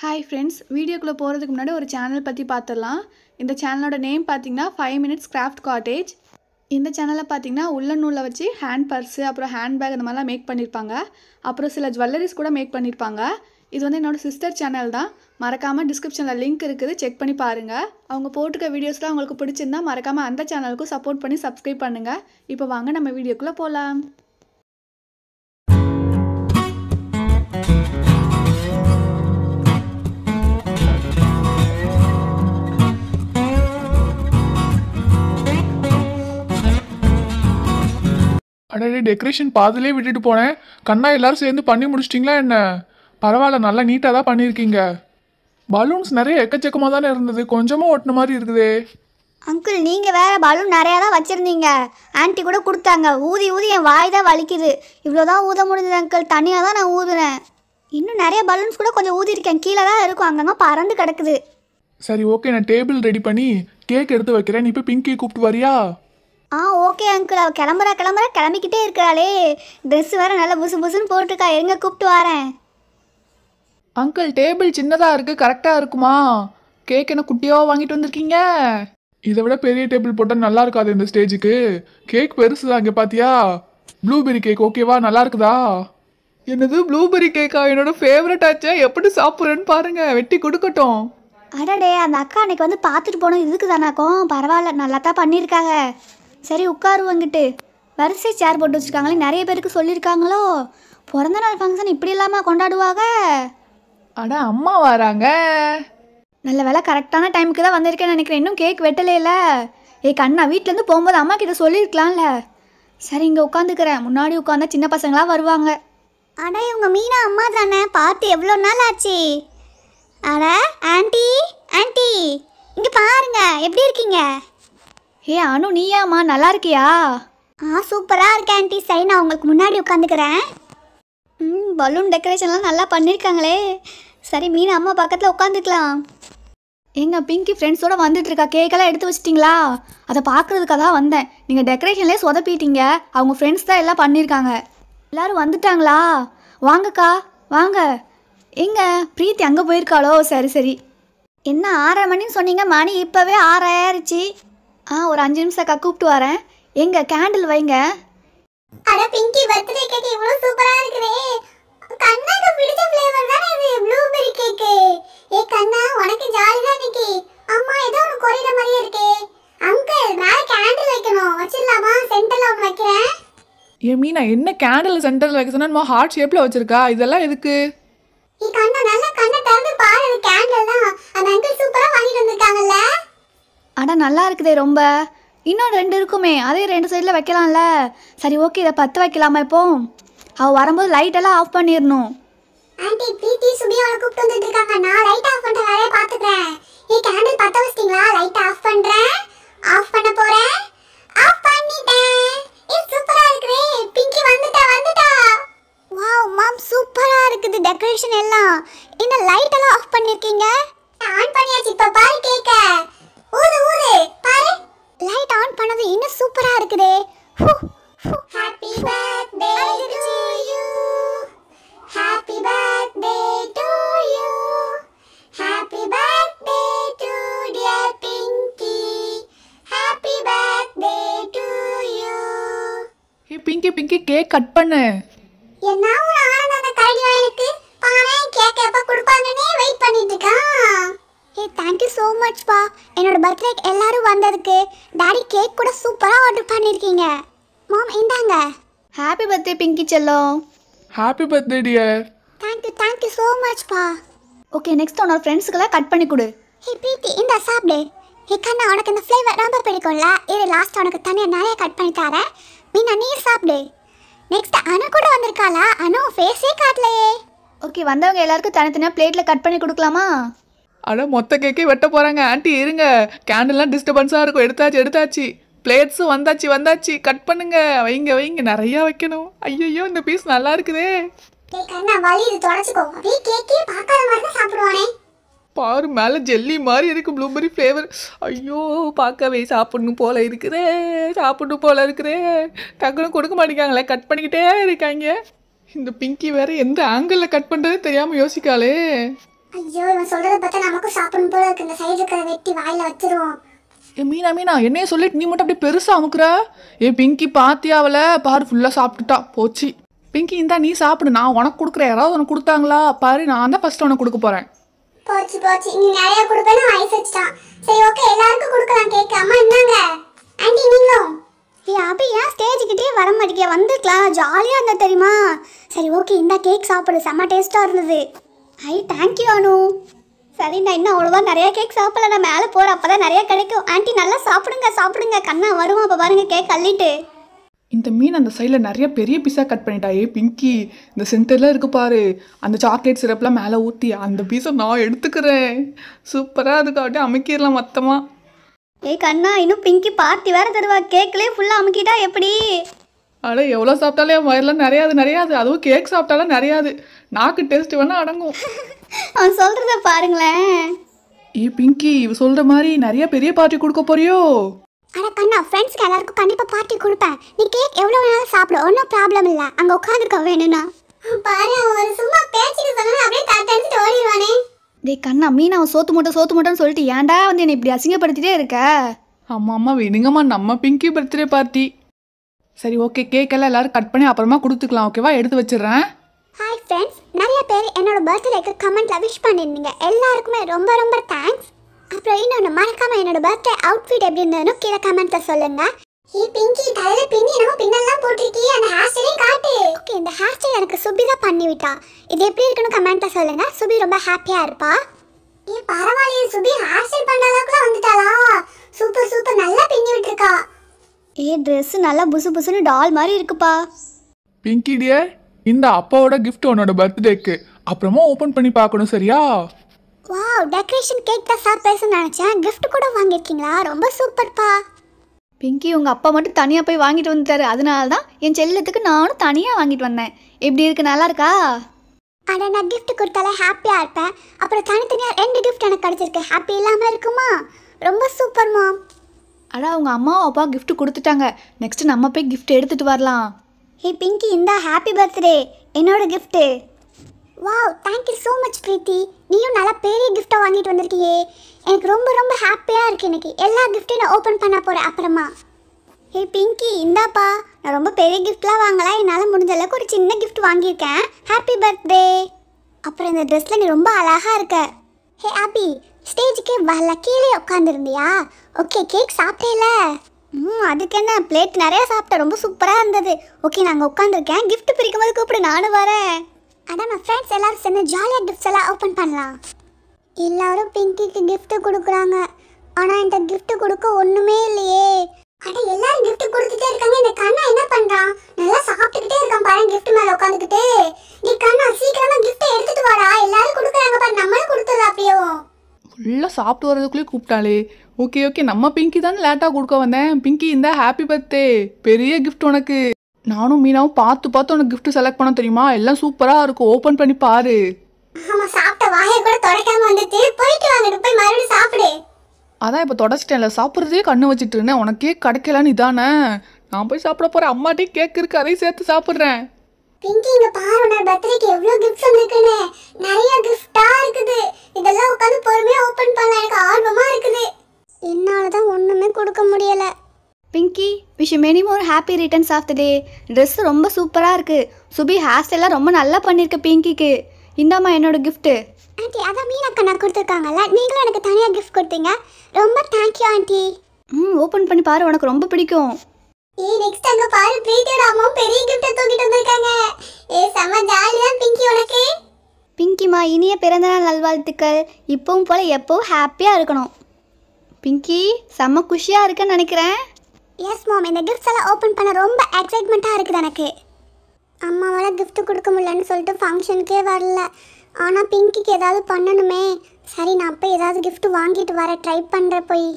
Hi friends வீடியோக்குள்ளே போகிறதுக்கு முன்னாடி ஒரு சேனல் பற்றி பார்த்துடலாம் இந்த சேனலோட நேம் பார்த்தீங்கன்னா ஃபைவ் மினிட்ஸ் கிராஃப்ட் காட்டேஜ் இந்த சேனலை பார்த்தீங்கன்னா உள்ள நூலில் வச்சு ஹேண்ட் பர்ஸு அப்புறம் ஹேண்ட் பேக் அந்த மாதிரிலாம் மேக் பண்ணியிருப்பாங்க அப்புறம் சில ஜுவல்லரிஸ் கூட மேக் பண்ணியிருப்பாங்க இது வந்து என்னோடய சிஸ்டர் சேனல் தான் மறக்காமல் டிஸ்கிரிப்ஷனில் லிங்க் இருக்குது செக் பண்ணி பாருங்கள் அவங்க போட்டுக்க வீடியோஸ்லாம் அவங்களுக்கு பிடிச்சிருந்தா மறக்காமல் அந்த சேனலுக்கும் சப்போர்ட் பண்ணி சப்ஸ்கிரைப் பண்ணுங்கள் இப்போ வாங்க நம்ம வீடியோக்குள்ளே போகலாம் அடே டெக்கரேஷன் பாதிலே விட்டுட்டு போனேன் கண்ணா எல்லாரும் சேர்ந்து பண்ணி முடிச்சிட்டிங்களா என்ன பரவாயில்ல நல்லா நீட்டாக தான் பண்ணியிருக்கீங்க பலூன்ஸ் நிறைய எக்கச்சக்கமாக தானே இருந்தது கொஞ்சமாக ஓட்டின மாதிரி இருக்குதே அங்கிள் நீங்கள் வேறு பலூன் நிறையா தான் வச்சுருந்தீங்க ஆன்டி கூட கொடுத்தாங்க ஊதி ஊதி என் வாய் தான் வலிக்குது இவ்வளோ தான் ஊத முடிஞ்சது அங்கிள் தனியாக தான் நான் ஊதுனேன் இன்னும் நிறைய பலூன்ஸ் கூட கொஞ்சம் ஊதி இருக்கேன் கீழே தான் இருக்கும் அங்கங்கே பறந்து கிடக்குது சரி ஓகே நான் டேபிள் ரெடி பண்ணி கேக் எடுத்து வைக்கிறேன் நீ பிங்கி கூப்பிட்டு வரியா ஆ ஓகே அங்கிள் அவள் கிளம்புறா கிளம்புறா கிளம்பிக்கிட்டே இருக்கிறாளே ட்ரெஸ் வேறு நல்லா புசு புசுன்னு போட்டிருக்கா எங்கே கூப்பிட்டு வரேன் அங்கிள் டேபிள் சின்னதாக இருக்குது கரெக்டாக இருக்குமா கேக் என்ன குட்டியாக வாங்கிட்டு வந்திருக்கீங்க இதை விட பெரிய டேபிள் போட்டால் நல்லா இருக்காது இந்த ஸ்டேஜுக்கு கேக் பெருசு தான் இங்கே பார்த்தியா ப்ளூபெரி கேக் ஓகேவா நல்லா இருக்குதா என்னது ப்ளூபெரி கேக்கா என்னோட ஃபேவரட் ஆச்சே எப்படி சாப்பிட்றேன்னு பாருங்க வெட்டி கொடுக்கட்டும் அடடே அந்த அக்கா அன்னைக்கு வந்து பார்த்துட்டு போனோம் இதுக்கு தானாக்கும் பரவாயில்ல நல்லா தான் பண்ணியிருக்காங்க சரி உட்காருவங்கிட்டு வரிசை சேர் போட்டு வச்சுருக்காங்களே நிறைய பேருக்கு சொல்லியிருக்காங்களோ பிறந்த நாள் ஃபங்க்ஷன் இப்படி இல்லாமல் கொண்டாடுவாங்க அட அம்மா வராங்க நல்ல வேலை கரெக்டான டைமுக்கு தான் வந்திருக்கேன்னு நினைக்கிறேன் இன்னும் கேக் வெட்டலையில ஏ கண்ணா வீட்டிலேருந்து போகும்போது அம்மா கிட்ட சொல்லியிருக்கலாம்ல சரி இங்கே உட்காந்துக்கிறேன் முன்னாடி உட்காந்தா சின்ன பசங்களாக வருவாங்க அட இவங்க மீனா அம்மா தானே பார்த்து எவ்வளோ நாள் ஆச்சு அட ஆண்டி ஆண்டி இங்கே பாருங்க எப்படி இருக்கீங்க ஏ அனு நீயாம்மா நல்லா இருக்கியா ஆ சூப்பராக இருக்கேன் ஆண்டி சரி நான் உங்களுக்கு முன்னாடி உட்காந்துக்கிறேன் ம் பலூன் டெக்கரேஷன்லாம் நல்லா பண்ணியிருக்காங்களே சரி மீனா அம்மா பக்கத்தில் உட்காந்துக்கலாம் எங்கள் பிங்கி ஃப்ரெண்ட்ஸோடு வந்துட்டுருக்கா கேக்கெல்லாம் எடுத்து வச்சிட்டிங்களா அதை பார்க்குறதுக்காக தான் வந்தேன் நீங்கள் டெக்கரேஷன்லேயே சொதப்பிட்டீங்க அவங்க ஃப்ரெண்ட்ஸ் தான் எல்லாம் பண்ணியிருக்காங்க எல்லோரும் வந்துட்டாங்களா வாங்கக்கா வாங்க எங்க பிரீத்தி அங்கே போயிருக்காளோ சரி சரி என்ன ஆறரை மணின்னு சொன்னீங்க மணி இப்போவே ஆறாயிருச்சு ஆ ஒரு அஞ்சு நிமிஷம் அக்கா கூப்பிட்டு வரேன் எங்க கேண்டில் வைங்க அட பிங்கி பர்த்டே கேக் இவ்வளவு சூப்பரா இருக்குதே கண்ணாக்கு பிடிச்ச ஃப்ளேவர் தானே இது ப்ளூபெரி கேக் ஏ கண்ணா உனக்கு ஜாலி தான் நிக்கி அம்மா ஏதோ ஒன்று குறையிற மாதிரியே இருக்கே அங்கிள் மேல கேண்டில் வைக்கணும் வச்சிடலாமா சென்டரில் ஒன்று வைக்கிறேன் ஏ மீனா என்ன கேண்டில் சென்டரில் வைக்க சொன்னா நம்ம ஹார்ட் ஷேப்பில் வச்சிருக்கா இதெல்லாம் எதுக்கு ஏ கண்ணா நல்லா கண்ணை திறந்து பாரு இது கேண்டில் தான் அந்த அங்கிள் சூப்பராக வாங்கிட்டு வந்திருக்காங்கல்ல ஆனால் நல்லா இருக்குதே ரொம்ப இன்னும் ரெண்டு இருக்குமே அதே ரெண்டு சைடில் வைக்கலாம்ல சரி ஓகே இதை பத்து வைக்கலாமா இப்போ அவ வரும்போது லைட்டெல்லாம் ஆஃப் பண்ணிடணும் ஆண்டி பிரீத்தி சுபி அவளை கூப்பிட்டு வந்துட்டு இருக்காங்க நான் லைட் ஆஃப் பண்ற வரைய பாத்துக்கறேன் ஏ கேண்டில் பத்த வச்சிட்டீங்களா லைட் ஆஃப் பண்ணுறேன் ஆஃப் பண்ண போகிறேன் ஆஃப் பண்ணிட்டேன் ஏ சூப்பராக இருக்குதே பிங்கி வந்துட்டா வந்துட்டா வாவ் மாம் சூப்பராக இருக்குது டெக்கரேஷன் எல்லாம் என்ன லைட் எல்லாம் ஆஃப் பண்ணிருக்கீங்க ஆன் பண்ணியாச்சு இப்ப பாரு கேக்க ஊரு ஊரு பாரு லைட் ஆன் பண்ணது இன்னும் சூப்பராக இருக்குதே ஹூ Happy birthday to you. Happy birthday to you. Happy birthday to dear Pinky. Happy birthday to you. Hey Pinky Pinky cake cut பண்ணு என்ன ஒரு ஆனந்த அந்த கரடி வாயிலுக்கு கேக் எப்ப கொடுப்பாங்கன்னே வெயிட் பண்ணிட்டு ஹே ஏ தேங்க்யூ ஸோ மச் பா என்னோட பர்த்டேக்கு எல்லாரும் வந்ததுக்கு டாடி கேக் கூட சூப்பராக ஆர்டர் பண்ணியிருக்கீங்க மாம் இந்தாங்க ஹாப்பி பர்த்டே பிங்கி செல்லோ happy birthday dear thank you thank you so much பா ஓகே நெக்ஸ்ட் உன்னோட ஃப்ரெண்ட்ஸ்க்கெல்லாம் கட் பண்ணி கொடு ஹே பிரீத்தி இந்த சாப்பிடு ஹே கண்ணா உனக்கு இந்த ஃப்ளேவர் ரொம்ப பிடிக்கும்ல இது லாஸ்ட் உனக்கு தனியாக நிறைய கட் பண்ணி தரேன் மீனா நீ சாப்பிடு நெக்ஸ்ட் அனு கூட வந்திருக்காளா அனு ஃபேஸே காட்டலையே ஓகே வந்தவங்க எல்லாருக்கும் தனித்தனியாக பிளேட்டில் கட் பண்ணி கொடுக்கலாமா அட மொத்த கேக்கே வெட்ட போகிறாங்க ஆண்டி இருங்க கேண்டல்லாம் டிஸ்டர்பன்ஸாக இருக்கும் எடுத்தாச்சு எடுத்தாச்சு பிளேட்ஸும் வந்தாச்சு வந்தாச்சு கட் பண்ணுங்க வைங்க வைங்க நிறையா வைக்கணும் ஐயோ இந்த பீஸ் நல்லா இருக்குதே பாரு மேலே ஜெல்லி மாதிரி இருக்கு ப்ளூபெரி ஃப்ளேவர் ஐயோ பார்க்கவே சாப்பிடணும் போல இருக்குதே சாப்பிடணும் போல இருக்குதே டக்குனு கொடுக்க மாட்டேங்காங்களே கட் பண்ணிக்கிட்டே இருக்காங்க இந்த பிங்கி வேற எந்த ஆங்கிளில் கட் பண்ணுறது தெரியாமல் யோசிக்காளே ஐயோ இவன் சொல்றதை பார்த்தா நமக்கும் சாப்பிடணும் போல இருக்கு இந்த சைடு இருக்கிற வெட்டி வாயில் வச்சிருவோம் ஏ மீனா மீனா என்னையே சொல்லிட்டு நீ மட்டும் அப்படியே பெருசாக அமுக்குற ஏ பிங்கி பாத்தியாவில் பாரு ஃபுல்லாக சாப்பிட்டுட்டா போச்சு பிங்கி இந்தா நீ சாப்பிடு நான் உனக்கு கொடுக்குற யாராவது உனக்கு கொடுத்தாங்களா பாரு நான் தான் ஃபஸ்ட்டு உனக்கு கொடுக்க போகிறேன் போச்சு போச்சு நீ நிறைய கொடுப்பேன்னு ஐஸ் வச்சிட்டான் சரி ஓகே எல்லாருக்கும் கொடுக்கலாம் கேக் அம்மா என்னங்க ஆண்டி நீங்களும் ஏ அபி ஏன் ஸ்டேஜுக்கிட்டே வர மாட்டேங்க வந்துக்கலாம் ஜாலியாக இருந்தா தெரியுமா சரி ஓகே இந்த கேக் சாப்பிடு செம்ம டேஸ்ட்டாக இருந்தது ஐ தேங்க்யூ அனு சரிண்ணா இன்னும் அவ்வளோவா நிறைய கேக் சாப்பிடல நான் மேலே போகிறேன் அப்போ தான் நிறைய கிடைக்கும் ஆண்டி நல்லா சாப்பிடுங்க சாப்பிடுங்க கண்ணா வருவோம் அப்போ பாருங்க கேக் அள்ளிட்டு இந்த மீன் அந்த சைடில் நிறைய பெரிய பீஸாக கட் பண்ணிட்டா ஏ பிங்கி இந்த சென்டர்லாம் இருக்கு பாரு அந்த சாக்லேட் சிரப்லாம் மேலே ஊற்றி அந்த பீஸை நான் எடுத்துக்கிறேன் சூப்பராக அதுக்கு அப்படியே அமைக்கிடலாம் மொத்தமாக ஏ கண்ணா இன்னும் பிங்கி பார்ட்டி வேறு தருவா கேக்லேயே ஃபுல்லாக அமுக்கிட்டா எப்படி ஆனால் எவ்வளோ சாப்பிட்டாலே என் வயரெலாம் நிறையாது நிறையாது அதுவும் கேக் சாப்பிட்டாலும் நிறையாது நாக்கு டேஸ்ட் வேணால் அடங்கும் அவன் சொல்கிறத பாருங்களேன் ஏ பிங்கி இவ சொல்கிற மாதிரி நிறைய பெரிய பார்ட்டி கொடுக்க போறியோ அட கண்ணா ஃப்ரெண்ட்ஸ்க்கு எல்லாருக்கும் கண்டிப்பாக பார்ட்டி கொடுப்பேன் நீ கேக் எவ்வளோ வேணாலும் சாப்பிடு ஒன்றும் ப்ராப்ளம் இல்லை அங்கே உட்கார்ந்திருக்க வேணும்னா பாரு அவன் சும்மா பேச்சுக்கு சொன்னா அப்படியே தட்டடிச்சுட்டு ஓடிடுவானே டேய் கண்ணா மீன் அவன் சோத்து மூட்டை சோத்து மூட்டைன்னு சொல்லிட்டு ஏன்டா வந்து என்னை இப்படி அசிங்கப்படுத்திட்டே இருக்க அம்மா அம்மா வேணுங்கம்மா நம்ம பிங்கி பர்த்டே பார்ட்டி சரி ஓகே கேக்கெல்லாம் எல்லோரும் கட் பண்ணி அப்புறமா கொடுத்துக்கலாம் ஓகேவா எடுத்து வச்சிடுறேன் ஹாய் ஃப்ரெண்ட்ஸ் நிறைய பேர் என்னோட பர்த்டேக்கு கமெண்ட்டில் விஷ் பண்ணிருந்தீங்க எல்லாருக்குமே ரொம்ப ரொம்ப தேங்க்ஸ் அப்புறம் இன்னொன்று மறக்காமல் என்னோட பர்த்டே அவுட்ஃபிட் எப்படி இருந்ததுன்னு கீழே கமெண்ட்டில் சொல்லுங்கள் ஏ பிங்கி தலையில பின்னி என்னமோ பின்னெல்லாம் போட்டிருக்கீ அந்த ஹேர் ஸ்டைலையும் காட்டு ஓகே இந்த ஹேர் ஸ்டைல் எனக்கு சுபி தான் பண்ணி விட்டா இது எப்படி இருக்குன்னு கமெண்ட்ல சொல்லுங்க சுபி ரொம்ப ஹாப்பியா இருப்பா ஏ பரவாயில்லையே சுபி ஹேர் ஸ்டைல் பண்ண அளவுக்குலாம் வந்துட்டாளா சூப்பர் சூப்பர் நல்லா பின்னி விட்டுருக்கா ஏ ட்ரெஸ் நல்லா புசு புசுன்னு டால் மாதிரி இருக்குப்பா பிங்கி டியர் இந்த அப்பாவோட கிஃப்ட் உன்னோட பர்த்டேக்கு அப்புறமா ஓபன் பண்ணி பார்க்கணும் சரியா வாவ் டெக்கரேஷன் கேக் தான் சர்ப்ரைஸ் நினைச்சேன் கிஃப்ட் கூட வாங்கிருக்கீங்களா ரொம்ப சூப்பர்ப்பா பிங்கி உங்கள் அப்பா மட்டும் தனியாக போய் வாங்கிட்டு வந்துட்டாரு அதனால தான் என் செல்லத்துக்கு நானும் தனியாக வாங்கிட்டு வந்தேன் எப்படி இருக்கு நல்லா இருக்கா அட நான் கிஃப்ட் கொடுத்தாலே ஹாப்பியாக இருப்பேன் அப்புறம் தனித்தனியாக ரெண்டு கிஃப்ட் எனக்கு கிடச்சிருக்கு ஹாப்பி இல்லாமல் இருக்குமா ரொம்ப சூப்பர் மாம் ஆனால் அவங்க அம்மா அப்பா கிஃப்ட் கொடுத்துட்டாங்க நெக்ஸ்ட்டு நம்ம போய் கிஃப்ட் எடுத்துகிட்டு வரலாம் ஹே பிங்கி இந்தா ஹாப்பி பர்த்டே என்னோட gift thank thank you so much Preethi நீயும் நல்லா பெரிய கிஃப்டாக வாங்கிட்டு வந்திருக்கியே எனக்கு ரொம்ப ரொம்ப ஹாப்பியாக இருக்குது எனக்கு எல்லா கிஃப்ட்டையும் நான் ஓப்பன் பண்ண போகிறேன் அப்புறமா ஹே பிங்கி இந்தாப்பா நான் ரொம்ப பெரிய கிஃப்ட்லாம் வாங்கலாம் என்னால் முடிஞ்ச அளவுக்கு ஒரு சின்ன கிஃப்ட் வாங்கியிருக்கேன் ஹாப்பி பர்த்டே அப்புறம் இந்த ட்ரெஸ்ஸில் நீ ரொம்ப அழகாக இருக்க ஹே ஹாப்பி ஸ்டேஜுக்கே வரல கீழே உட்காந்துருந்தியா ஓகே கேக் சாப்பிட்டேல ம் அதுக்கு என்ன பிளேட் நிறையா சாப்பிட்டேன் ரொம்ப சூப்பராக இருந்தது ஓகே நாங்கள் உட்காந்துருக்கேன் கிஃப்ட் பிரிக்கும் போது கூப்பிடு நானும் வரேன் அதான் நான் ஃப்ரெண்ட்ஸ் எல்லோரும் சேர்ந்து ஜாலியாக கிஃப்ட்ஸ் எல்லாம் ஓப்பன் பண்ணலாம் எல்லோரும் பிங்கிக்கு கிஃப்ட்டு கொடுக்குறாங்க ஆனால் என்கிட்ட கிஃப்ட்டு கொடுக்க ஒன்றுமே இல்லையே ஆனால் எல்லாரும் கிஃப்ட் கொடுத்துட்டே இருக்காங்க சாப்பிட்டு வரதுக்குள்ளேயே கூப்பிட்டாளே ஓகே ஓகே நம்ம பிங்கி தானே லேட்டாக கொடுக்க வந்தேன் பிங்கி இந்த ஹாப்பி பர்த்டே பெரிய கிஃப்ட் உனக்கு நானும் மீனாவும் பார்த்து பார்த்து உனக்கு கிஃப்ட் செலக்ட் பண்ண தெரியுமா எல்லாம் சூப்பராக இருக்கும் ஓப்பன் பண்ணி பாரு அதான் இப்போ தொடச்சிட்டேன்ல சாப்பிட்றதே கண்ணு வச்சுட்டு இருந்தேன் உனக்கே கிடைக்கலன்னு இதானே நான் போய் சாப்பிட போகிறேன் அம்மாட்டே கேக் இருக்கு அதையும் சேர்த்து சாப்பிட்றேன் பிங்கி இங்க பாரு உன்னோட பர்த்டேக்கு எவ்வளவு கிஃப்ட்ஸ் வந்திருக்குன்னு நிறைய கிஃப்ட்டா Pinky wish many more happy returns of the day dress ரொம்ப சூப்பராக இருக்குது சுபி ஹேர் ரொம்ப நல்லா பண்ணியிருக்க பிங்கிக்கு இந்தாம்மா என்னோட கிஃப்ட்டு ஆண்டி அதான் மீனாக்கா நான் கொடுத்துருக்காங்கல்ல நீங்களும் எனக்கு தனியாக கிஃப்ட் கொடுத்தீங்க ரொம்ப தேங்க்யூ ஆண்டி ம் ஓப்பன் பண்ணி பாரு உனக்கு ரொம்ப பிடிக்கும் ஏ நெக்ஸ்ட் அங்க பாரு பிரீத்தியோட அம்மாவும் பெரிய கிஃப்ட் தூக்கிட்டு வந்திருக்காங்க ஏ செம ஜாலியா பிங்கி உனக்கு பிங்கிமா இனிய பிறந்தநாள் நல்வாழ்த்துக்கள் இப்பவும் போல் எப்பவும் ஹாப்பியாக இருக்கணும் பிங்கி செம்ம குஷியாக இருக்கேன்னு நினைக்கிறேன் எஸ் மாம் இந்த கிஃப்ட்ஸ் எல்லாம் ஓப்பன் பண்ண ரொம்ப எக்ஸைட்மெண்ட்டாக இருக்குது எனக்கு அம்மாவால் கிஃப்ட்டு கொடுக்க முடியலன்னு சொல்லிட்டு ஃபங்க்ஷனுக்கே வரல ஆனால் பிங்கிக்கு ஏதாவது பண்ணணுமே சரி நான் அப்போ ஏதாவது கிஃப்ட் வாங்கிட்டு வர ட்ரை பண்ணுறேன் போய்